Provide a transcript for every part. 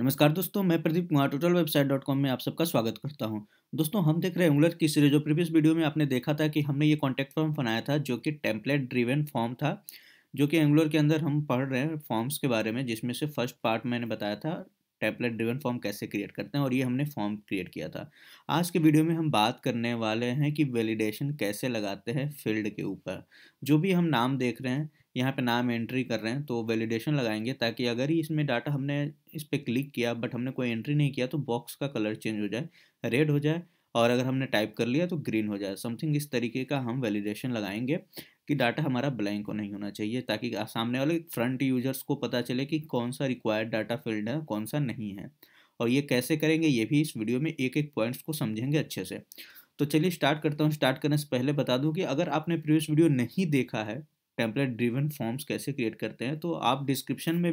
नमस्कार दोस्तों मैं Pradeep Kumar total website dot com में आप सबका स्वागत करता हूं दोस्तों हम देख रहे हैं एंगुलर की सीरीज जो प्रीवियस वीडियो में आपने देखा था कि हमने ये कॉन्टैक्ट फॉर्म बनाया था जो कि टेम्पलेट ड्रिवन फॉर्म था जो कि एंगुलर के अंदर हम पढ़ रहे हैं फॉर्म्स के बारे में जिसमें से फर्स्ट पार्ट मैंने बताया था टेम्पलेट ड्रिवन फॉर्म कैसे क्रिएट करते हैं और ये हमने फॉर्म क्रिएट किया था आज के वीडियो में हम बात करने वाले हैं कि वैलिडेशन कैसे लगाते हैं फील्ड के ऊपर जो भी हम नाम देख रहे हैं यहाँ पे नाम एंट्री कर रहे हैं तो वैलिडेशन लगाएंगे ताकि अगर ही इसमें डाटा हमने इस पर क्लिक किया बट हमने कोई एंट्री नहीं किया तो बॉक्स का कलर चेंज हो जाए रेड हो जाए और अगर हमने टाइप कर लिया तो ग्रीन हो जाए समथिंग इस तरीके का हम वैलिडेशन लगाएंगे कि डाटा हमारा ब्लैंक नहीं होना चाहिए ताकि सामने वाले फ्रंट यूजर्स को पता चले कि कौन सा रिक्वायर्ड डाटा फील्ड है कौन सा नहीं है और ये कैसे करेंगे ये भी इस वीडियो में एक एक पॉइंट्स को समझेंगे अच्छे से तो चलिए स्टार्ट करता हूँ स्टार्ट करने से पहले बता दूँ कि अगर आपने प्रीवियस वीडियो नहीं देखा है टेम्पलेट ड्रिवन फॉर्म्स कैसे क्रिएट करते हैं तो आप डिस्क्रिप्शन में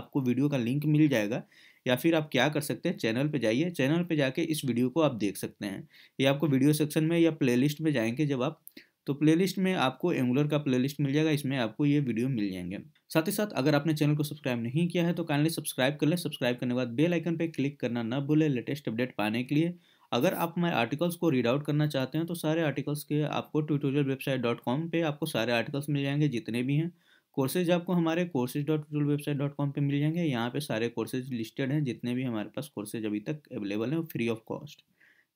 आपको वीडियो का लिंक मिल जाएगा या फिर आप क्या कर सकते हैं चैनल पे जाइए चैनल पे जाके इस वीडियो को आप देख सकते हैं ये आपको वीडियो सेक्शन में या प्लेलिस्ट में जाएंगे जब आप तो प्लेलिस्ट में आपको एंगुलर का प्लेलिस्ट मिल जाएगा इसमें आपको ये वीडियो मिल जाएंगे साथ ही साथ अगर आपने चैनल को सब्सक्राइब नहीं किया है तो काइंडली सब्सक्राइब कर लें सब्सक्राइब करने के बाद बेलाइकन पर क्लिक करना न भूलें लेटेस्ट अपडेट पाने के लिए अगर आप हमारे आर्टिकल्स को रीड आउट करना चाहते हैं तो सारे आर्टिकल्स के आपको ट्यूटोरियल वेबसाइट डॉट कॉम पर आपको सारे आर्टिकल्स मिल जाएंगे जितने भी हैं कोर्सेज आपको हमारे courses dot tutorial website dot com पर मिल जाएंगे यहाँ पे सारे कोर्सेज लिस्टेड हैं जितने भी हमारे पास कोर्सेज अभी तक अवेलेबल हैं फ्री ऑफ कॉस्ट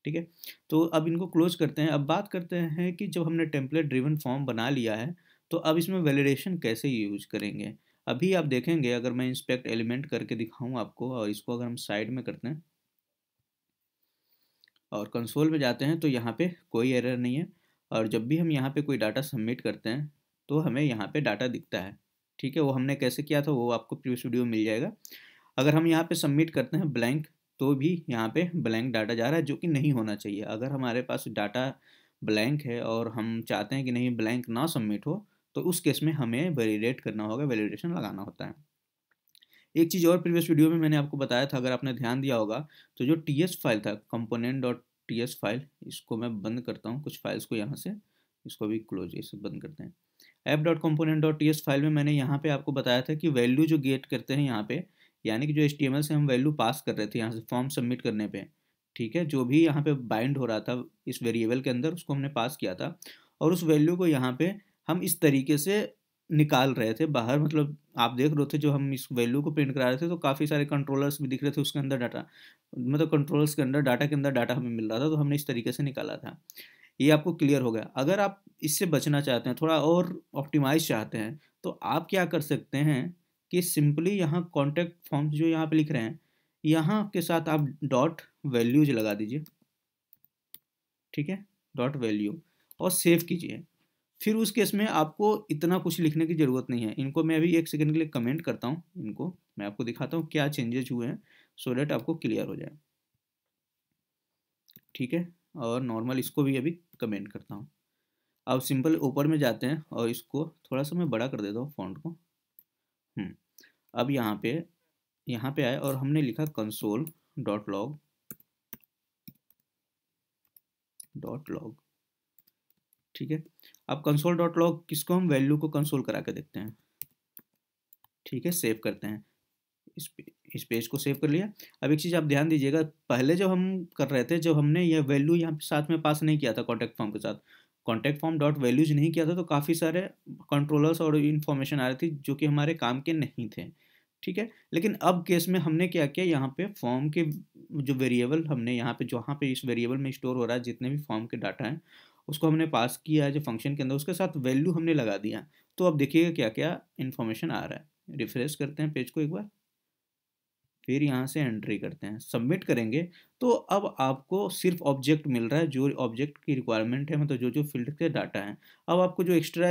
ठीक है तो अब इनको क्लोज करते हैं अब बात करते हैं कि जब हमने टेम्पलेट ड्रिवन फॉर्म बना लिया है तो अब इसमें वैलिडेशन कैसे यूज करेंगे अभी आप देखेंगे अगर मैं इंस्पेक्ट एलिमेंट करके दिखाऊं आपको और इसको अगर हम साइड में करते हैं और कंसोल में जाते हैं तो यहाँ पे कोई एरर नहीं है और जब भी हम यहाँ पे कोई डाटा सबमिट करते हैं तो हमें यहाँ पे डाटा दिखता है ठीक है वो हमने कैसे किया था वो आपको प्रीवियस वीडियो में मिल जाएगा अगर हम यहाँ पे सबमिट करते हैं ब्लैंक तो भी यहाँ पे ब्लैंक डाटा जा रहा है जो कि नहीं होना चाहिए अगर हमारे पास डाटा ब्लैंक है और हम चाहते हैं कि नहीं ब्लैंक ना सबमिट हो तो उस केस में हमें वेलीडेट करना होगा वेलीडेशन लगाना होता है एक चीज़ और प्रीवियस वीडियो में मैंने आपको बताया था अगर आपने ध्यान दिया होगा तो जो टी एस फाइल था component dot T S file इसको मैं बंद करता हूँ कुछ फाइल्स को यहाँ से इसको भी क्लोज इसे बंद करते हैं app dot component dot T S file में मैंने यहाँ पे आपको बताया था कि वैल्यू जो गेट करते हैं यहाँ पे यानी कि जो एस टी एम एल से हम वैल्यू पास कर रहे थे यहाँ से फॉर्म सबमिट करने पे ठीक है जो भी यहाँ पे बाइंड हो रहा था इस वेरिएबल के अंदर उसको हमने पास किया था और उस वैल्यू को यहाँ पे हम इस तरीके से निकाल रहे थे बाहर मतलब आप देख रहे थे जो हम इस वैल्यू को प्रिंट करा रहे थे तो काफ़ी सारे कंट्रोलर्स भी दिख रहे थे उसके अंदर डाटा मतलब कंट्रोलर्स के अंदर डाटा के अंदर डाटा हमें मिल रहा था तो हमने इस तरीके से निकाला था ये आपको क्लियर हो गया अगर आप इससे बचना चाहते हैं थोड़ा और ऑप्टिमाइज चाहते हैं तो आप क्या कर सकते हैं कि सिंपली यहाँ कॉन्टेक्ट फॉर्म जो यहाँ पर लिख रहे हैं यहाँ के साथ आप डॉट वैल्यूज लगा दीजिए ठीक है डॉट वैल्यू और सेव कीजिए फिर उस केस में आपको इतना कुछ लिखने की ज़रूरत नहीं है इनको मैं अभी एक सेकंड के लिए कमेंट करता हूँ इनको मैं आपको दिखाता हूँ क्या चेंजेज हुए हैं सो डैट डेट आपको क्लियर हो जाए ठीक है और नॉर्मल इसको भी अभी कमेंट करता हूँ अब सिंपल ऊपर में जाते हैं और इसको थोड़ा सा मैं बड़ा कर देता हूँ फॉन्ट को हम्म, अब यहाँ पे यहाँ पे आए और हमने लिखा console dot log dot log ठीक है अब कंसोल डॉट लॉग किसको हम वैल्यू को कंसोल करा के देखते हैं ठीक है सेव करते हैं इस इस पेज को सेव कर लिया अब एक चीज़ आप ध्यान दीजिएगा पहले जब हम कर रहे थे जब हमने यह वैल्यू यहाँ साथ में पास नहीं किया था कॉन्टैक्ट फॉर्म के साथ कॉन्टैक्ट फॉर्म डॉट वैल्यूज नहीं किया था तो काफ़ी सारे कंट्रोलर्स और इन्फॉर्मेशन आ रही थी जो कि हमारे काम के नहीं थे ठीक है लेकिन अब केस में हमने क्या किया यहाँ पे फॉर्म के जो वेरिएबल हमने यहाँ पे जहाँ पे इस वेरिएबल में स्टोर हो रहा है जितने भी फॉर्म के डाटा हैं उसको हमने पास किया जो फंक्शन के अंदर उसके साथ वैल्यू हमने लगा दिया तो अब देखिएगा क्या क्या इन्फॉर्मेशन आ रहा है रिफ्रेश करते हैं पेज को एक बार फिर यहाँ से एंट्री करते हैं सबमिट करेंगे तो अब आपको सिर्फ ऑब्जेक्ट मिल रहा है जो ऑब्जेक्ट की रिक्वायरमेंट है मतलब जो जो फील्ड के डाटा है अब आपको जो एक्स्ट्रा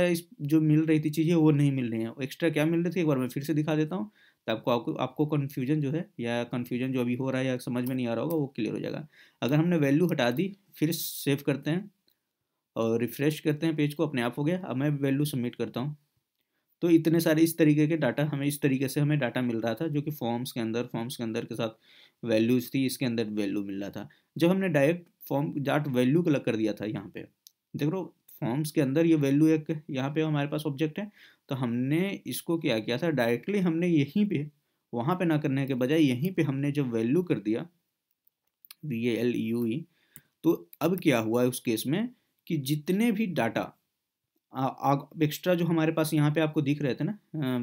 जो मिल रही थी चीज़ें वो नहीं मिल रही हैं एक्स्ट्रा क्या मिल रही थी एक बार मैं फिर से दिखा देता हूँ तो आपको आपको आपको कन्फ्यूजन जो है या कन्फ्यूजन जो अभी हो रहा है या समझ में नहीं आ रहा होगा वो क्लियर हो जाएगा अगर हमने वैल्यू हटा दी फिर सेव करते हैं और रिफ़्रेश करते हैं पेज को अपने आप हो गया अब मैं वैल्यू सबमिट करता हूँ तो इतने सारे इस तरीके के डाटा हमें इस तरीके से हमें डाटा मिल रहा था जो कि फॉर्म्स के अंदर फॉर्म्स के अंदर के साथ वैल्यूज़ थी इसके अंदर वैल्यू मिल रहा था जब हमने डायरेक्ट फॉर्म डाट वैल्यू को कर दिया था यहाँ पे देख लो फॉर्म्स के अंदर ये वैल्यू एक यहाँ पे हमारे पास ऑब्जेक्ट है तो हमने इसको क्या किया था डायरेक्टली हमने यहीं पर वहाँ पर ना करने के बजाय यहीं पर हमने जब वैल्यू कर दिया वी एल यू ई तो अब क्या हुआ उस केस में कि जितने भी डाटा एक्स्ट्रा जो हमारे पास यहाँ पे आपको दिख रहे थे ना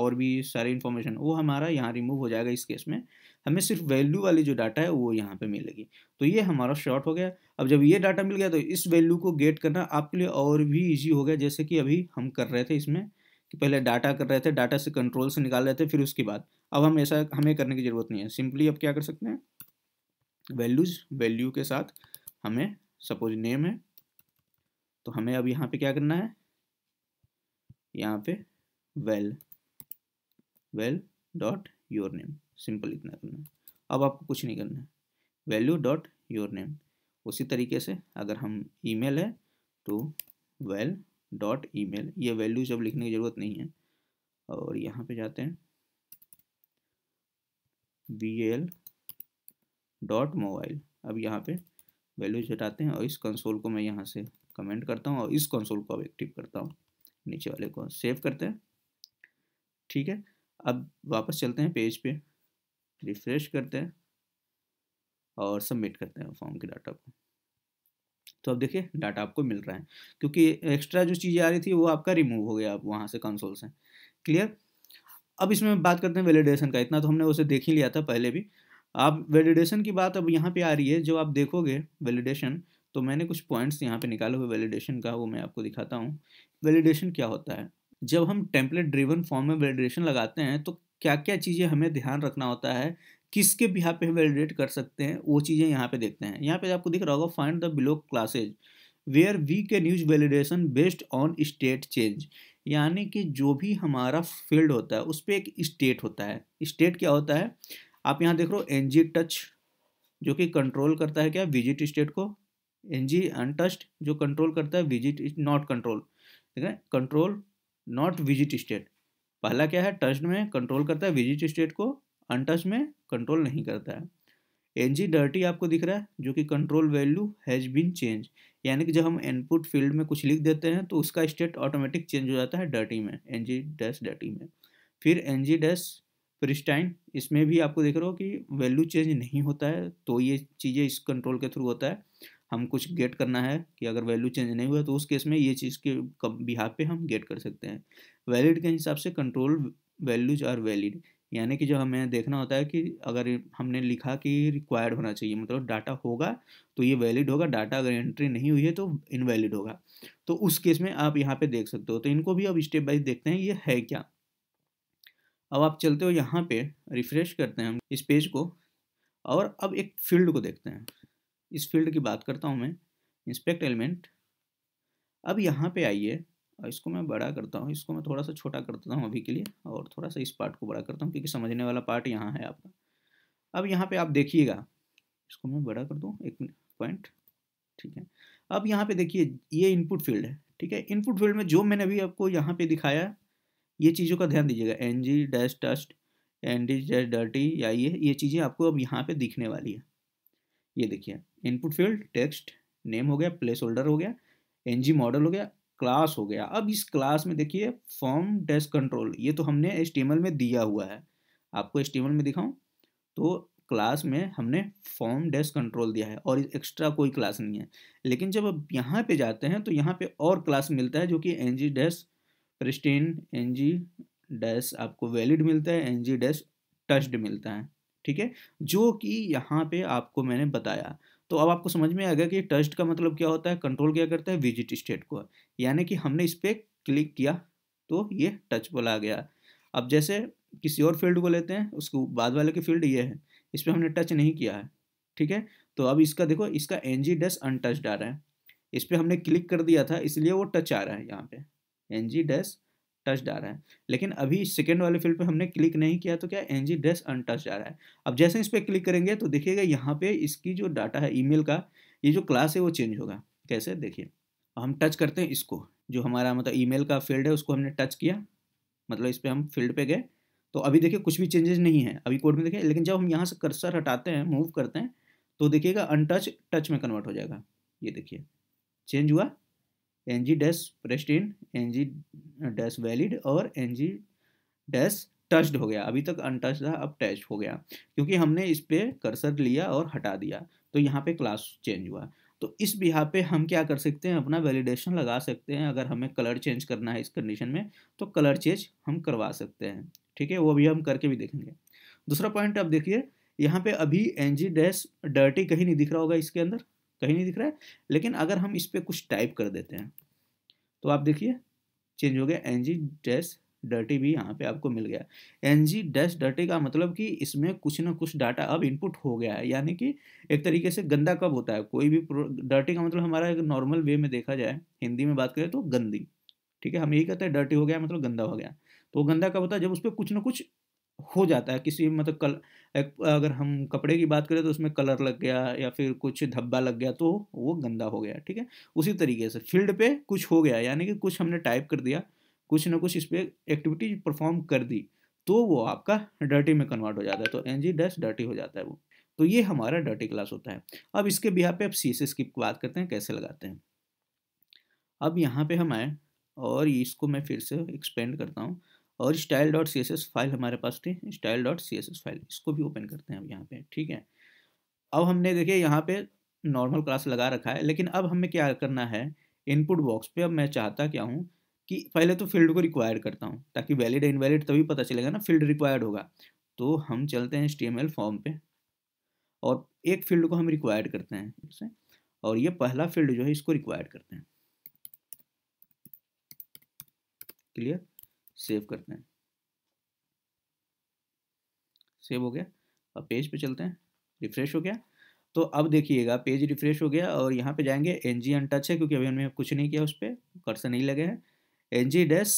और भी सारे इन्फॉर्मेशन वो हमारा यहाँ रिमूव हो जाएगा इस केस में हमें सिर्फ वैल्यू वाली जो डाटा है वो यहाँ पे मिलेगी तो ये हमारा शॉर्ट हो गया अब जब ये डाटा मिल गया तो इस वैल्यू को गेट करना आपके लिए और भी ईजी हो गया जैसे कि अभी हम कर रहे थे इसमें कि पहले डाटा कर रहे थे डाटा से कंट्रोल से निकाल रहे थे फिर उसके बाद अब हम ऐसा हमें करने की ज़रूरत नहीं है सिंपली अब क्या कर सकते हैं वैल्यूज़ वैल्यू के साथ हमें सपोज नेम है तो हमें अब यहाँ पे क्या करना है यहाँ पे well well dot your name simple इतना करना है अब आपको कुछ नहीं करना है वैल्यू डॉट योर नेम उसी तरीके से अगर हम ईमेल है तो वेल डॉट ई मेल ये वैल्यू जब लिखने की ज़रूरत नहीं है और यहाँ पे जाते हैं बी एल डॉट मोबाइल अब यहाँ पे वैल्यूज हटाते हैं और इस कंसोल को मैं यहाँ से कमेंट करता हूँ और इस कंसोल को अब एक्टिव करता हूँ नीचे वाले को सेव करते हैं ठीक है अब वापस चलते हैं पेज पे रिफ्रेश करते हैं और सबमिट करते हैं फॉर्म के डाटा को तो अब देखिए डाटा आपको मिल रहा है क्योंकि एक्स्ट्रा जो चीज़ें आ रही थी वो आपका रिमूव हो गया आप वहाँ से कंसोल से क्लियर अब इसमें बात करते हैं वैलिडेशन का इतना तो हमने उसे देख ही लिया था पहले भी आप वैलिडेशन की बात अब यहाँ पे आ रही है जो आप देखोगे वैलिडेशन तो मैंने कुछ पॉइंट्स यहाँ पे निकाले हुए वैलिडेशन का वो मैं आपको दिखाता हूँ वैलिडेशन क्या होता है जब हम टेम्पलेट ड्रिवन फॉर्म में वैलिडेशन लगाते हैं तो क्या क्या चीज़ें हमें ध्यान रखना होता है किसके भी यहाँ पे वैलिडेट कर सकते हैं वो चीज़ें यहाँ पे देखते हैं यहाँ पे आपको दिख रहा होगा find the below classes where we can use validation based on state change यानी कि जो भी हमारा फील्ड होता है उस पर एक स्टेट होता है स्टेट क्या होता है आप यहाँ देख रहे हो एन जी टच जो कि कंट्रोल करता है क्या विजिट स्टेट को एन जी अनटस्ट जो कंट्रोल करता है विजिट इज नॉट कंट्रोल ठीक है कंट्रोल नॉट विजिट स्टेट पहला क्या है टस्ट में कंट्रोल करता है विजिट स्टेट को अनटस्ट में कंट्रोल नहीं करता है एन जी डर्टी आपको दिख रहा है जो कि control value has been change यानी कि जब हम इनपुट फील्ड में कुछ लिख देते हैं तो उसका स्टेट ऑटोमेटिक चेंज हो जाता है डर्टी में एन जी डैश डर्टी में फिर एन जी डैश प्रिस्टाइन इसमें भी आपको देख रहे हो कि वैल्यू चेंज नहीं होता है तो ये चीज़ें इस कंट्रोल के थ्रू होता है हम कुछ गेट करना है कि अगर वैल्यू चेंज नहीं हुआ तो उस केस में ये चीज़ के बिहार पे हम गेट कर सकते हैं वैलिड के हिसाब से कंट्रोल वैल्यूज आर वैलिड यानी कि जो हमें देखना होता है कि अगर हमने लिखा कि रिक्वायर्ड होना चाहिए मतलब डाटा होगा तो ये वैलिड होगा डाटा अगर एंट्री नहीं हुई है तो इनवैलिड होगा तो उस केस में आप यहाँ पे देख सकते हो तो इनको भी अब स्टेप बाई देखते हैं ये है क्या अब आप चलते हो यहाँ पे रिफ्रेश करते हैं हम इस पेज को और अब एक फील्ड को देखते हैं इस फील्ड की बात करता हूँ मैं इंस्पेक्ट एलिमेंट अब यहाँ पे आइए और इसको मैं बड़ा करता हूँ इसको मैं थोड़ा सा छोटा करता हूँ अभी के लिए और थोड़ा सा इस पार्ट को बड़ा करता हूँ क्योंकि समझने वाला पार्ट यहाँ है आपका अब यहाँ पे आप देखिएगा इसको मैं बड़ा कर दूँ एक पॉइंट ठीक है अब यहाँ पे देखिए ये इनपुट फील्ड है ठीक है इनपुट फील्ड में जो मैंने अभी आपको यहाँ पे दिखाया ये चीज़ों का ध्यान दीजिएगा N G dash touched N D dash dirty या ये ये चीज़ें आपको अब यहाँ पे दिखने वाली है ये देखिए इनपुट फील्ड टेक्स्ट नेम हो गया प्लेस होल्डर हो गया एनजी मॉडल हो गया क्लास हो गया अब इस क्लास में देखिए फॉर्म डेस्क कंट्रोल ये तो हमने एस में दिया हुआ है आपको एस में दिखाऊँ तो क्लास में हमने फॉर्म डेस्क कंट्रोल दिया है और एक्स्ट्रा कोई क्लास नहीं है लेकिन जब अब यहाँ पर जाते हैं तो यहाँ पे और क्लास मिलता है जो कि N G dash pristine N G dash आपको वैलिड मिलता है एन जी डैश टस्ड मिलता है ठीक है जो कि यहाँ पे आपको मैंने बताया तो अब आपको समझ में आ गया कि टस्ट का मतलब क्या होता है कंट्रोल क्या करता है विजिट स्टेट को यानी कि हमने इस पर क्लिक किया तो ये टच आ गया अब जैसे किसी और फील्ड को लेते हैं उसको बाद वाले की फील्ड ये है इस पर हमने टच नहीं किया है ठीक है तो अब इसका देखो इसका एन जी डैश अनटच्ड आ रहा है इस पर हमने क्लिक कर दिया था इसलिए वो टच आ रहा है यहाँ पे एन जी डैश टच आ रहा है लेकिन अभी सेकेंड वाले फील्ड पे हमने क्लिक नहीं किया तो क्या एन जी डैश अनटच आ रहा है अब जैसे इस पर क्लिक करेंगे तो देखिएगा यहाँ पे इसकी जो डाटा है ईमेल का ये जो क्लास है वो चेंज होगा कैसे देखिए हम टच करते हैं इसको जो हमारा मतलब ईमेल का फील्ड है उसको हमने टच किया मतलब इस पर हम फील्ड पे गए तो अभी देखिए कुछ भी चेंजेस नहीं है अभी कोड में देखिए लेकिन जब हम यहाँ से कर्सर हटाते हैं मूव करते हैं तो देखिएगा अनटच टच में कन्वर्ट हो जाएगा ये देखिए चेंज हुआ N G dash pristine N G dash valid और एन जी डैश टच्ड हो गया अभी तक अनटच था अब टैच हो गया क्योंकि हमने इस पर कर्सर लिया और हटा दिया तो यहाँ पे क्लास चेंज हुआ तो इस बिहा पे हम क्या कर सकते हैं अपना वैलिडेशन लगा सकते हैं अगर हमें कलर चेंज करना है इस कंडीशन में तो कलर चेंज हम करवा सकते हैं ठीक है वो भी हम करके भी देखेंगे दूसरा पॉइंट आप देखिए यहाँ पे अभी एन जी डैश डर्टी कहीं नहीं दिख रहा होगा इसके अंदर कहीं नहीं दिख रहा है लेकिन अगर हम इस पर कुछ टाइप कर देते हैं तो आप देखिए चेंज हो गया एन जी डैश डर्टी भी यहाँ पे आपको मिल गया एन जी डैश डर्टी का मतलब कि इसमें कुछ ना कुछ डाटा अब इनपुट हो गया है यानी कि एक तरीके से गंदा कब होता है कोई भी डर्टी का मतलब हमारा एक नॉर्मल वे में देखा जाए हिंदी में बात करें तो गंदी ठीक है हम यही कहते हैं डर्टी हो गया मतलब गंदा हो गया तो गंदा कब होता है जब उस पर कुछ ना कुछ हो जाता है किसी मतलब कल अगर हम कपड़े की बात करें तो उसमें कलर लग गया या फिर कुछ धब्बा लग गया तो वो गंदा हो गया ठीक है उसी तरीके से फील्ड पे कुछ हो गया यानी कि कुछ हमने टाइप कर दिया कुछ ना कुछ इस पर एक्टिविटी परफॉर्म कर दी तो वो आपका डर्टी में कन्वर्ट हो जाता है तो एन जी डैश डर्टी हो जाता है वो तो ये हमारा डर्टी क्लास होता है अब इसके बिहार पे अब सी एस की बात करते हैं कैसे लगाते हैं अब यहाँ पे हम आए और इसको मैं फिर से एक्सपेंड करता हूँ और style dot C S S file हमारे पास थी style dot C S S file इसको भी ओपन करते हैं अब यहाँ पे ठीक है अब हमने देखिए यहाँ पे नॉर्मल क्लास लगा रखा है लेकिन अब हमें क्या करना है इनपुट बॉक्स पे अब मैं चाहता क्या हूँ कि पहले तो फील्ड को रिक्वायर्ड करता हूँ ताकि वैलिड इन इनवैलिड तभी पता चलेगा ना फील्ड रिक्वायर्ड होगा तो हम चलते हैं एच फॉर्म पे और एक फील्ड को हम रिक्वायर्ड करते हैं और ये पहला फील्ड जो है इसको रिक्वायर्ड करते हैं क्लियर सेव करते हैं सेव हो गया अब पेज पे चलते हैं रिफ्रेश हो गया तो अब देखिएगा पेज रिफ्रेश हो गया और यहाँ पे जाएंगे एन जी अनटच है क्योंकि अभी हमने कुछ नहीं किया उस पर कर्सर नहीं लगे हैं एन जी डैश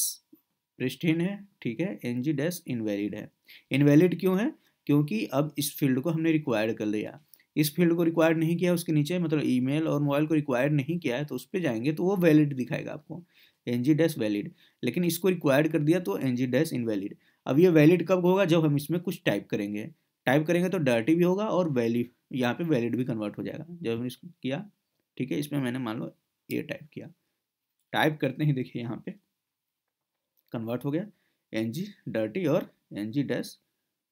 प्रिस्टीन है ठीक है एन जी डैश इनवैलिड है इनवैलिड क्यों है क्योंकि अब इस फील्ड को हमने रिक्वायर्ड कर लिया इस फील्ड को रिक्वायर्ड नहीं किया उसके नीचे मतलब ईमेल और मोबाइल को रिक्वायर्ड नहीं किया है तो उस पर जाएंगे तो वो वैलिड दिखाएगा आपको एन जी डैश वैलिड लेकिन इसको रिक्वायर्ड कर दिया तो एन जी डैश इनवैलिड अब ये वैलिड कब होगा जब हम इसमें कुछ टाइप करेंगे टाइप करेंगे तो डर्टी भी होगा और वैल्यू यहाँ पे वैलिड भी कन्वर्ट हो जाएगा जब हमने इसको किया ठीक है इसमें मैंने मान लो ए टाइप किया टाइप करते ही देखिए यहाँ पे कन्वर्ट हो गया एन जी डर्टी और एन जी डैश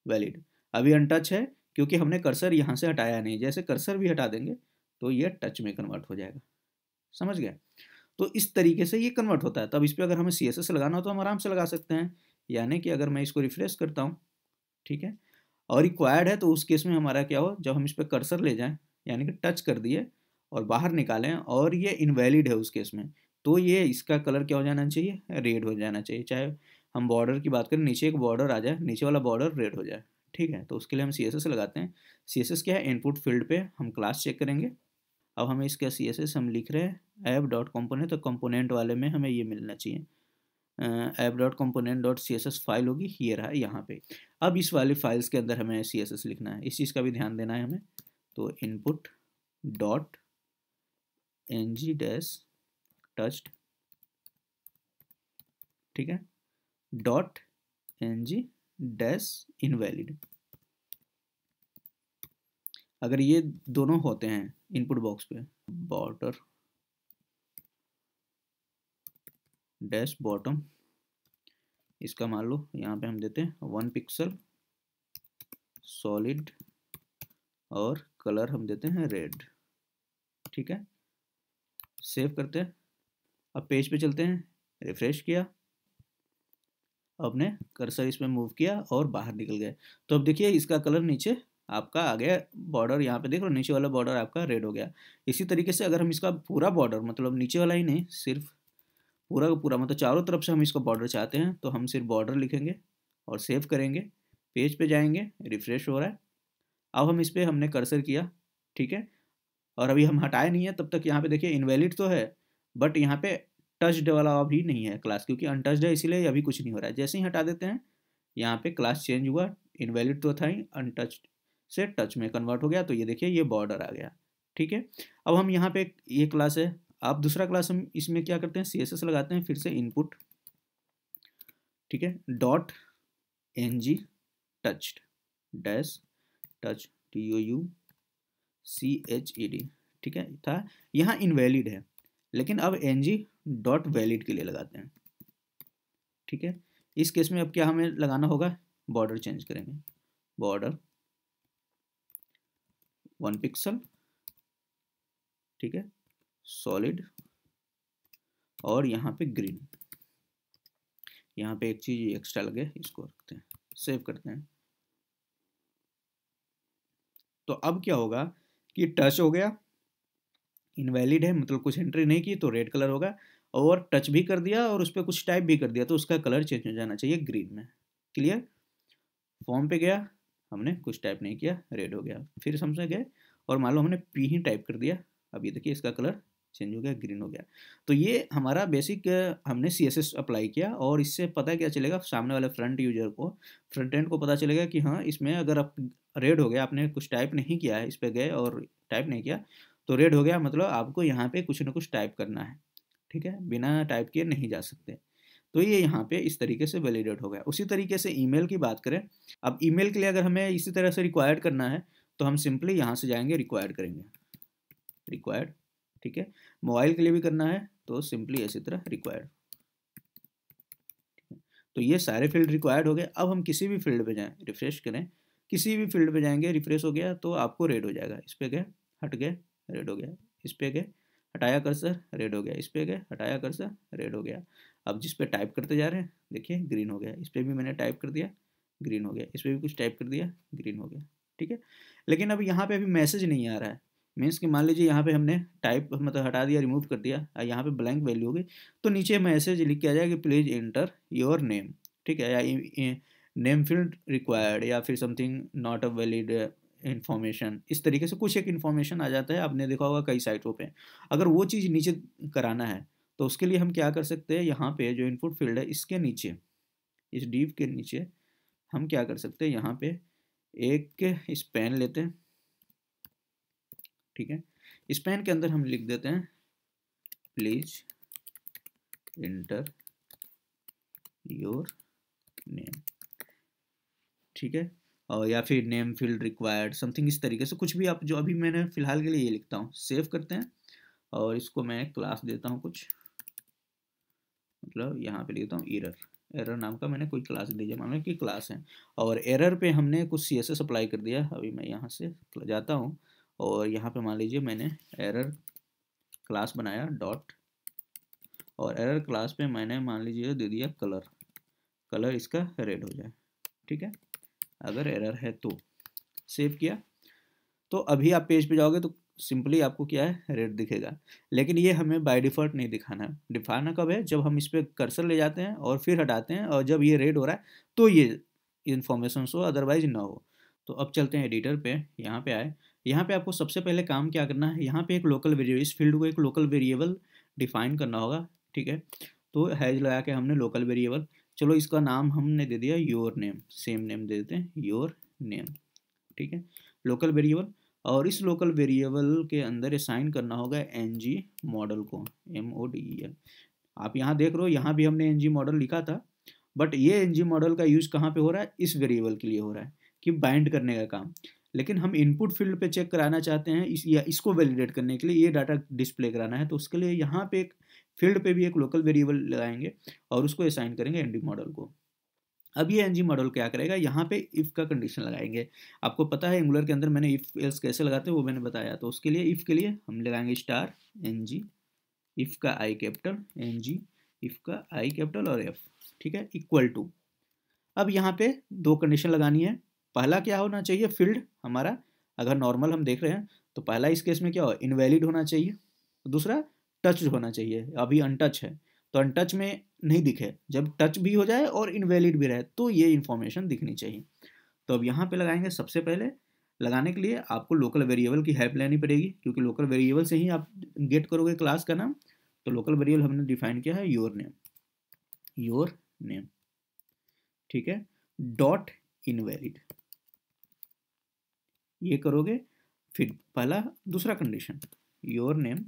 वैलिड अभी अनटच है क्योंकि हमने कर्सर यहाँ से हटाया नहीं जैसे कर्सर भी हटा देंगे तो ये टच में कन्वर्ट हो जाएगा समझ गया तो इस तरीके से ये कन्वर्ट होता है तब इस पर अगर हमें सी एस एस लगाना हो तो हम आराम से लगा सकते हैं यानी कि अगर मैं इसको रिफ्रेश करता हूँ ठीक है और रिक्वायर्ड है तो उस केस में हमारा क्या हो जब हम इस पर कर्सर ले जाएं यानी कि टच कर दिए और बाहर निकालें और ये इनवैलिड है उस केस में तो ये इसका कलर क्या हो जाना चाहिए रेड हो जाना चाहिए चाहे हम बॉर्डर की बात करें नीचे एक बॉर्डर आ जाए नीचे वाला बॉर्डर रेड हो जाए ठीक है तो उसके लिए हम सी लगाते हैं सी क्या है इनपुट फील्ड पर हम क्लास चेक करेंगे अब हमें इसके सी एस एस हम लिख रहे हैं ऐप डॉट कॉम्पोनेंट तो कॉम्पोनेंट वाले में हमें ये मिलना चाहिए app dot component dot C S S file होगी ये रहा यहाँ पे अब इस वाले फाइल्स के अंदर हमें सी एस एस लिखना है इस चीज़ का भी ध्यान देना है हमें तो input dot N G dash touched ठीक है dot N G dash invalid अगर ये दोनों होते हैं इनपुट बॉक्स पे बॉर्डर डैश बॉटम इसका मान लो यहाँ पे हम देते हैं वन पिक्सल सॉलिड और कलर हम देते हैं रेड ठीक है सेव करते हैं अब पेज पे चलते हैं रिफ्रेश किया अपने कर्सर इसमें मूव किया और बाहर निकल गए तो अब देखिए इसका कलर नीचे आपका आ गया बॉर्डर यहाँ पे देख लो नीचे वाला बॉर्डर आपका रेड हो गया इसी तरीके से अगर हम इसका पूरा बॉर्डर मतलब नीचे वाला ही नहीं सिर्फ पूरा का पूरा मतलब चारों तरफ से हम इसका बॉर्डर चाहते हैं तो हम सिर्फ बॉर्डर लिखेंगे और सेव करेंगे पेज पे जाएंगे रिफ्रेश हो रहा है अब हम इस पर हमने कर्सर किया ठीक है और अभी हम हटाए नहीं है तब तक यहाँ पे देखिए इनवैलिड तो है बट यहाँ पे टच्ड वाला अभी नहीं है क्लास क्योंकि अनटच्ड है इसीलिए अभी कुछ नहीं हो रहा है जैसे ही हटा देते हैं यहाँ पे क्लास चेंज हुआ इनवैलिड तो था ही अनटचड से टच में कन्वर्ट हो गया तो ये देखिए ये बॉर्डर आ गया ठीक है अब हम यहाँ पे ये क्लास है आप दूसरा क्लास हम इसमें क्या करते हैं सी लगाते हैं फिर से इनपुट ठीक है dot N G touch dash touch T O U C H E D ठीक है था यहाँ इनवैलिड है लेकिन अब एन जी डॉट वैलिड के लिए लगाते हैं ठीक है इस केस में अब क्या हमें लगाना होगा बॉर्डर चेंज करेंगे बॉर्डर वन पिक्सल ठीक है सॉलिड और यहाँ पे ग्रीन यहाँ पे एक चीज एक्स्ट्रा लगे इसको रखते हैं सेव करते हैं तो अब क्या होगा कि टच हो गया इनवैलिड है मतलब कुछ एंट्री नहीं की तो रेड कलर होगा और टच भी कर दिया और उस पर कुछ टाइप भी कर दिया तो उसका कलर चेंज हो जाना चाहिए ग्रीन में क्लियर फॉर्म पे गया हमने कुछ टाइप नहीं किया रेड हो गया फिर समझ गए और मान लो हमने पी ही टाइप कर दिया अब ये देखिए इसका कलर चेंज हो गया ग्रीन हो गया तो ये हमारा बेसिक हमने सी एस एस अप्लाई किया और इससे पता क्या चलेगा सामने वाले फ्रंट यूजर को फ्रंट एंड को पता चलेगा कि हाँ इसमें अगर आप रेड हो गया आपने कुछ टाइप नहीं किया है इस पर गए और टाइप नहीं किया तो रेड हो गया मतलब आपको यहाँ पे कुछ ना कुछ टाइप करना है ठीक है बिना टाइप किए नहीं जा सकते तो ये यहाँ पे इस तरीके से वैलिडेट हो गया उसी तरीके से ईमेल की बात करें अब ईमेल के लिए अगर हमें इसी तरह से रिक्वायर्ड करना है तो हम सिंपली यहाँ से जाएंगे रिक्वायर्ड करेंगे रिक्वायर्ड ठीक है मोबाइल के लिए भी करना है तो सिंपली इसी तरह रिक्वायर्ड तो ये सारे फील्ड रिक्वायर्ड हो गए अब हम किसी भी फील्ड पे जाएं रिफ्रेश करें किसी भी फील्ड पे जाएंगे रिफ्रेश हो गया तो आपको रेड हो जाएगा इस पे गए हट गए रेड हो गया इस पे गए हटाया कर सर रेड हो गया इस पर गए हटाया कर सर रेड हो गया अब जिस पर टाइप करते जा रहे हैं देखिए ग्रीन हो गया इस पर भी मैंने टाइप कर दिया ग्रीन हो गया इस पर भी कुछ टाइप कर दिया ग्रीन हो गया ठीक है लेकिन अब यहाँ पे अभी मैसेज नहीं आ रहा है मीन्स कि मान लीजिए यहाँ पे हमने टाइप मतलब हटा दिया रिमूव कर दिया यहाँ पे ब्लैंक वैल्यू हो गई तो नीचे मैसेज लिख के आ जाएगा कि प्लीज़ एंटर योर नेम ठीक है या नेम फील्ड रिक्वायर्ड या फिर something not a valid information इस तरीके से कुछ एक इन्फॉर्मेशन आ जाता है आपने देखा होगा कई साइटों पे अगर वो चीज़ नीचे कराना है तो उसके लिए हम क्या कर सकते हैं यहाँ पे जो इनपुट फील्ड है इसके नीचे इस डीप के नीचे हम क्या कर सकते हैं यहाँ पे एक स्पैन लेते हैं ठीक है स्पेन के अंदर हम लिख देते हैं प्लीज इंटर योर नेम ठीक है और या फिर नेम फील्ड रिक्वायर्ड समथिंग इस तरीके से कुछ भी आप जो अभी मैंने फिलहाल के लिए ये लिखता हूँ सेव करते हैं और इसको मैं क्लास देता हूँ कुछ मतलब यहाँ पे लिखता हूँ एरर एरर नाम का मैंने कोई क्लास दीजिए मान लो कि क्लास है और एरर पे हमने कुछ सी एस एस अप्लाई कर दिया अभी मैं यहाँ से जाता हूँ और यहाँ पे मान लीजिए मैंने एरर क्लास बनाया डॉट और एरर क्लास पे मैंने मान लीजिए दे दिया कलर कलर इसका रेड हो जाए ठीक है अगर एरर है तो सेव किया तो अभी आप पेज पे जाओगे तो सिंपली आपको क्या है रेड दिखेगा लेकिन ये हमें बाय डिफ़ॉल्ट नहीं दिखाना है दिखाना कब है जब हम इस पर कर्सर ले जाते हैं और फिर हटाते हैं और जब ये रेड हो रहा है तो ये इन्फॉर्मेशन हो अदरवाइज ना हो तो अब चलते हैं एडिटर पे यहाँ पे आए यहाँ पे आपको सबसे पहले काम क्या करना है यहाँ पे एक लोकल वेरिएबल इस फील्ड को एक लोकल वेरिएबल डिफाइन करना होगा ठीक है तो हैज लगा के हमने लोकल वेरिएबल चलो इसका नाम हमने दे दिया योर नेम सेम नेम दे देते हैं योर नेम ठीक है लोकल वेरिएबल और इस लोकल वेरिएबल के अंदर असाइन करना होगा एन जी मॉडल को M O D E L आप यहाँ देख रहे हो यहाँ भी हमने एन जी मॉडल लिखा था बट ये एन जी मॉडल का यूज़ कहाँ पे हो रहा है इस वेरिएबल के लिए हो रहा है कि बाइंड करने का काम लेकिन हम इनपुट फील्ड पे चेक कराना चाहते हैं इस या इसको वैलिडेट करने के लिए ये डाटा डिस्प्ले कराना है तो उसके लिए यहाँ पे एक फील्ड पे भी एक लोकल वेरिएबल लगाएंगे और उसको असाइन करेंगे एन मॉडल को अब ये एनजी मॉडल क्या करेगा यहाँ पे इफ़ का कंडीशन लगाएंगे आपको पता है एंगुलर के अंदर मैंने इफ़ एल्स कैसे लगाते हैं वो मैंने बताया तो उसके लिए इफ़ के लिए हम लगाएंगे स्टार एन जी इफ़ का I capital N G if का आई कैपिटल और एफ ठीक है इक्वल टू अब यहाँ पे दो कंडीशन लगानी है पहला क्या होना चाहिए फील्ड हमारा अगर नॉर्मल हम देख रहे हैं तो पहला इस केस में क्या हो इनवैलिड होना चाहिए दूसरा टच होना चाहिए अभी अनटच है तो अनटच में नहीं दिखे जब टच भी हो जाए और इनवैलिड भी रहे तो ये इन्फॉर्मेशन दिखनी चाहिए तो अब यहाँ पे लगाएंगे सबसे पहले लगाने के लिए आपको लोकल वेरिएबल की हेल्प लेनी पड़ेगी क्योंकि लोकल वेरिएबल से ही आप गेट करोगे क्लास का नाम तो लोकल वेरिएबल हमने डिफाइन किया है योर नेम योर नेम ठीक है डॉट इनवैलिड ये करोगे फिर पहला दूसरा condition your name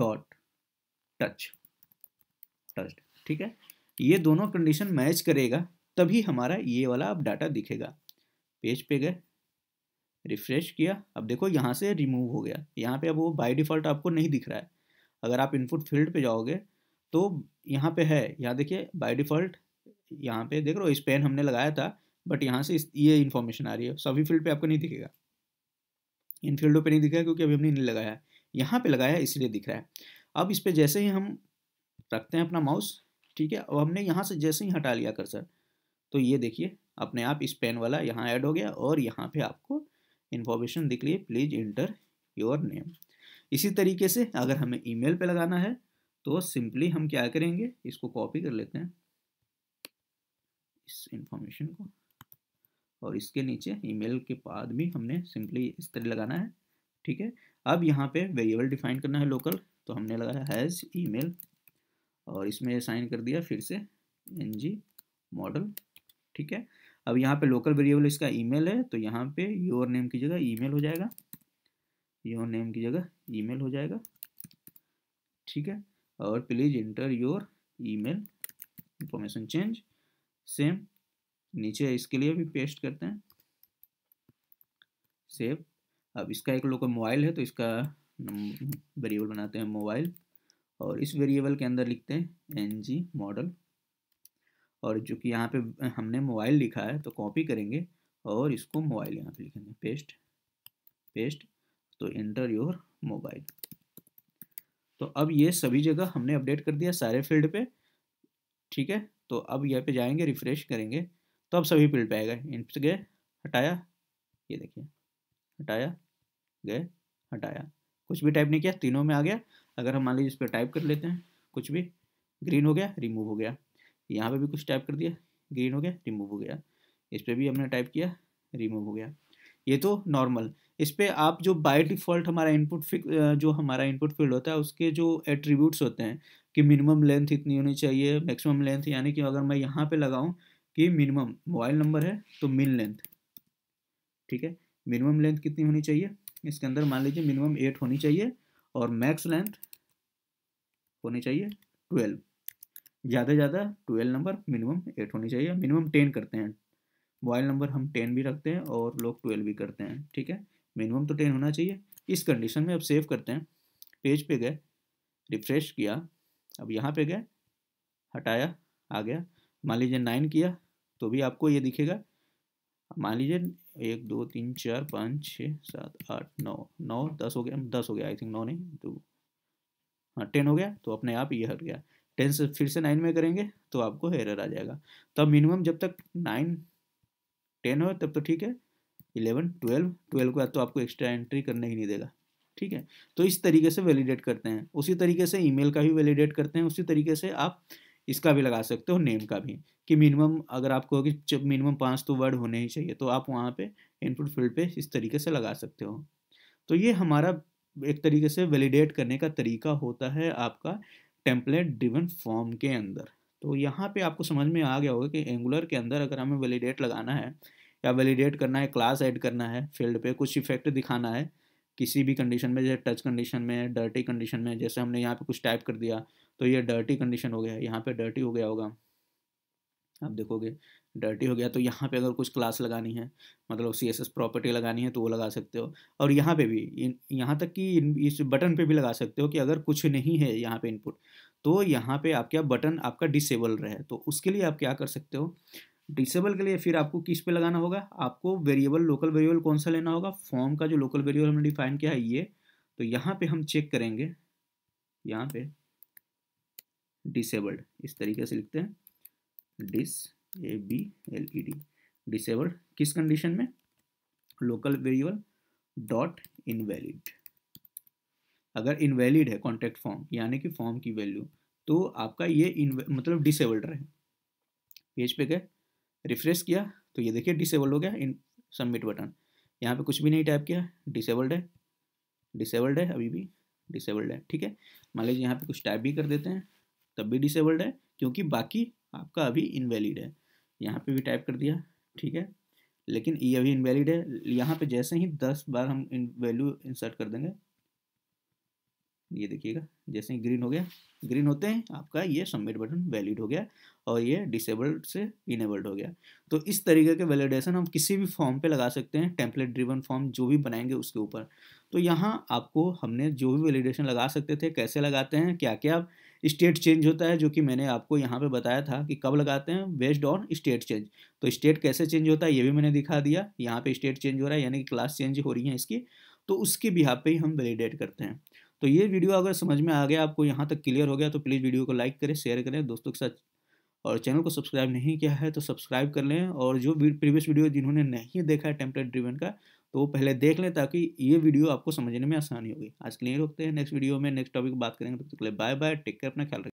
dot touch touch ठीक है ये दोनों कंडीशन मैच करेगा तभी हमारा ये वाला अब डाटा दिखेगा पेज पे गए रिफ्रेश किया अब देखो यहाँ से रिमूव हो गया यहाँ पे अब वो बाय डिफ़ॉल्ट आपको नहीं दिख रहा है अगर आप इनपुट फील्ड पे जाओगे तो यहाँ पे है यहाँ देखिए बाय डिफ़ॉल्ट यहाँ पे देख रहे हो स्पेन हमने लगाया था बट यहाँ से ये इन्फॉर्मेशन आ रही है सभी फील्ड पर आपको नहीं दिखेगा इन फील्डों पर नहीं दिखेगा क्योंकि अभी हमने नहीं लगाया है यहाँ पर लगाया है इसलिए दिख रहा है अब इस पर जैसे ही हम रखते हैं अपना माउस ठीक है और हमने यहाँ से जैसे ही हटा लिया कर्सर तो ये देखिए अपने आप इस पेन वाला यहाँ ऐड हो गया और यहाँ पे आपको इन्फॉर्मेशन दिख लिए प्लीज़ इंटर योर नेम इसी तरीके से अगर हमें ईमेल पे लगाना है तो सिंपली हम क्या करेंगे इसको कॉपी कर लेते हैं इस इंफॉर्मेशन को और इसके नीचे ईमेल के बाद भी हमने सिंपली इस तरह लगाना है ठीक है अब यहाँ पे वेरिएबल डिफाइन करना है लोकल तो हमने लगाया हैज़ ईमेल और इसमें साइन कर दिया फिर से एन जी मॉडल ठीक है अब यहाँ पे लोकल वेरिएबल इसका ईमेल है तो यहाँ पे योर नेम की जगह ईमेल हो जाएगा योर नेम की जगह ईमेल हो जाएगा ठीक है और please enter your email information change same नीचे इसके लिए भी पेस्ट करते हैं सेव अब इसका एक लोकल मोबाइल है तो इसका वेरिएबल बनाते हैं मोबाइल और इस वेरिएबल के अंदर लिखते हैं एन जी मॉडल और जो कि यहाँ पे हमने मोबाइल लिखा है तो कॉपी करेंगे और इसको मोबाइल यहाँ पे लिखेंगे पेस्ट पेस्ट तो इंटर योर मोबाइल तो अब ये सभी जगह हमने अपडेट कर दिया सारे फील्ड पे ठीक है तो अब यहाँ पे जाएंगे रिफ्रेश करेंगे तो अब सभी फील्ड पे आएगा इंट गए हटाया ये देखिए हटाया गए हटाया कुछ भी टाइप नहीं किया तीनों में आ गया अगर हम मान लीजिए इस पर टाइप कर लेते हैं कुछ भी ग्रीन हो गया रिमूव हो गया यहाँ पे भी कुछ टाइप कर दिया ग्रीन हो गया रिमूव हो गया इस पर भी हमने टाइप किया रिमूव हो गया ये तो नॉर्मल इस पर आप जो बाय डिफ़ॉल्ट हमारा इनपुट जो हमारा इनपुट फील्ड होता है उसके जो एट्रीब्यूट्स होते हैं कि मिनिमम लेंथ इतनी होनी चाहिए मैक्सिमम लेंथ यानी कि अगर मैं यहाँ पे लगाऊँ कि मिनिमम मोबाइल नंबर है तो मिन लेंथ ठीक है मिनिमम लेंथ कितनी होनी चाहिए इसके अंदर मान लीजिए मिनिमम एट होनी चाहिए और मैक्स लेंथ होनी चाहिए ट्वेल्व ज़्यादा ज़्यादा ट्वेल्व नंबर मिनिमम एट होनी चाहिए मिनिमम टेन करते हैं मोबाइल नंबर हम टेन भी रखते हैं और लोग ट्वेल्व भी करते हैं ठीक है मिनिमम तो टेन होना चाहिए इस कंडीशन में अब सेव करते हैं पेज पे गए रिफ्रेश किया अब यहाँ पे गए हटाया आ गया मान लीजिए नाइन किया तो भी आपको ये दिखेगा मान लीजिए एक दो तीन चार पाँच छः सात आठ नौ नौ दस हो गया दस हो गया आई थिंक नौ नहीं दो हाँ टेन हो गया तो अपने आप ये हट गया टेन से फिर से नाइन में करेंगे तो आपको एरर आ जाएगा तब तो मिनिमम जब तक नाइन टेन हो तब तो ठीक है इलेवन ट्वेल्व ट्वेल्व के बाद तो आपको एक्स्ट्रा एंट्री करने ही नहीं देगा ठीक है तो इस तरीके से वैलिडेट करते हैं उसी तरीके से ईमेल का भी वैलिडेट करते हैं उसी तरीके से आप इसका भी लगा सकते हो नेम का भी कि मिनिमम अगर आप कि मिनिमम पाँच तो वर्ड होने ही चाहिए तो आप वहाँ पे इनपुट फील्ड पे इस तरीके से लगा सकते हो तो ये हमारा एक तरीके से वैलिडेट करने का तरीका होता है आपका टेम्पलेट ड्रिवन फॉर्म के अंदर तो यहाँ पे आपको समझ में आ गया होगा कि एंगुलर के अंदर अगर हमें वैलिडेट लगाना है या वैलिडेट करना है क्लास ऐड करना है फील्ड पे कुछ इफेक्ट दिखाना है किसी भी कंडीशन में जैसे टच कंडीशन में डर्टी कंडीशन में जैसे हमने यहाँ पे कुछ टाइप कर दिया तो ये डर्टी कंडीशन हो गया यहाँ पे डर्टी हो गया होगा आप देखोगे डर्टी हो गया तो यहाँ पे अगर कुछ क्लास लगानी है मतलब सी एस एस प्रॉपर्टी लगानी है तो वो लगा सकते हो और यहाँ पे भी यहाँ तक कि इस बटन पे भी लगा सकते हो कि अगर कुछ नहीं है यहाँ पे इनपुट तो यहाँ पे आपका बटन आपका डिसेबल रहे तो उसके लिए आप क्या कर सकते हो डिसेबल के लिए फिर आपको किस पे लगाना होगा आपको वेरिएबल लोकल वेरिएबल कौन सा लेना होगा फॉर्म का जो लोकल वेरिएबल हमने डिफाइन किया है ये तो यहाँ पे हम चेक करेंगे यहाँ पे डिसेबल्ड इस तरीके से लिखते हैं dis A B L E D disabled किस कंडीशन में लोकल वेरिएबल डॉट इनवैलिड अगर इनवैलिड है कॉन्टैक्ट फॉर्म यानी कि फॉर्म की वैल्यू तो आपका ये मतलब डिसेबल्ड रहे पेज पे गए रिफ्रेश किया तो ये देखिए डिसेबल हो गया इन सबमिट बटन यहाँ पे कुछ भी नहीं टाइप किया डिसेबल्ड है डिसेबल्ड है अभी भी डिसेबल्ड है ठीक है मान लीजिए यहाँ पे कुछ टाइप भी कर देते हैं तब भी डिसेबल्ड है क्योंकि बाकी आपका अभी इनवैलिड है यहाँ पे भी टाइप कर दिया ठीक है लेकिन ये अभी इनवैलिड है यहाँ पे जैसे ही दस बार हम इन वैल्यू इंसर्ट कर देंगे ये देखिएगा जैसे ही ग्रीन हो गया ग्रीन होते हैं आपका ये सबमिट बटन वैलिड हो गया और ये डिसेबल्ड से इनेबल्ड हो गया तो इस तरीके के वैलिडेशन हम किसी भी फॉर्म पे लगा सकते हैं टेम्पलेट ड्रिवन फॉर्म जो भी बनाएंगे उसके ऊपर तो यहाँ आपको हमने जो भी वैलिडेशन लगा सकते थे कैसे लगाते हैं क्या क्या स्टेट चेंज होता है जो कि मैंने आपको यहाँ पे बताया था कि कब लगाते हैं बेस्ड ऑन स्टेट चेंज तो स्टेट कैसे चेंज होता है ये भी मैंने दिखा दिया यहाँ पे स्टेट चेंज हो रहा है यानी कि क्लास चेंज हो रही है इसकी तो उसके यहाँ पे ही हम वैलिडेट करते हैं तो ये वीडियो अगर समझ में आ गया आपको यहाँ तक क्लियर हो गया तो प्लीज़ वीडियो को लाइक करें शेयर करें दोस्तों के साथ और चैनल को सब्सक्राइब नहीं किया है तो सब्सक्राइब कर लें और जो प्रीवियस वीडियो जिन्होंने नहीं देखा है टेम्पलेट ड्रीवन का तो वो पहले देख लें ताकि ये वीडियो आपको समझने में आसानी होगी आज के लिए रोकते हैं नेक्स्ट वीडियो में नेक्स्ट टॉपिक बात करेंगे तो बाय बाय टेक केयर अपना ख्याल रखें